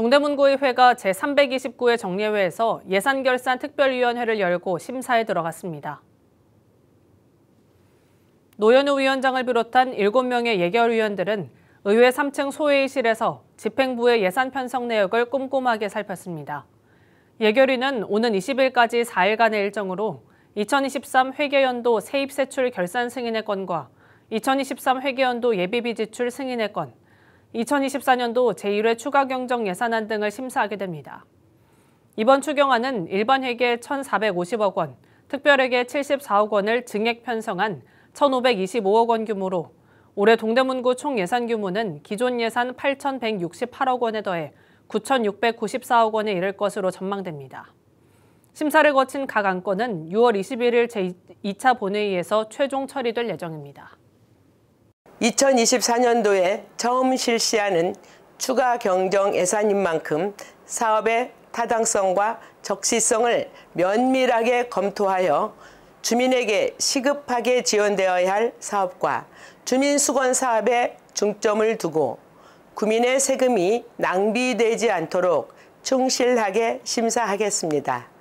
동대문구의회가 제329회 정례회에서 예산결산 특별위원회를 열고 심사에 들어갔습니다. 노현우 위원장을 비롯한 7명의 예결위원들은 의회 3층 소회의실에서 집행부의 예산 편성 내역을 꼼꼼하게 살폈습니다. 예결위는 오는 20일까지 4일간의 일정으로 2023 회계연도 세입세출 결산 승인의 건과 2023 회계연도 예비비 지출 승인의 건, 2024년도 제1회 추가 경정 예산안 등을 심사하게 됩니다. 이번 추경안은 일반회계 1,450억 원, 특별회계 74억 원을 증액 편성한 1,525억 원 규모로 올해 동대문구 총 예산 규모는 기존 예산 8,168억 원에 더해 9,694억 원에 이를 것으로 전망됩니다. 심사를 거친 각 안건은 6월 21일 제2차 본회의에서 최종 처리될 예정입니다. 2024년도에 처음 실시하는 추가 경정 예산인 만큼 사업의 타당성과 적시성을 면밀하게 검토하여 주민에게 시급하게 지원되어야 할 사업과 주민수건 사업에 중점을 두고 국민의 세금이 낭비되지 않도록 충실하게 심사하겠습니다.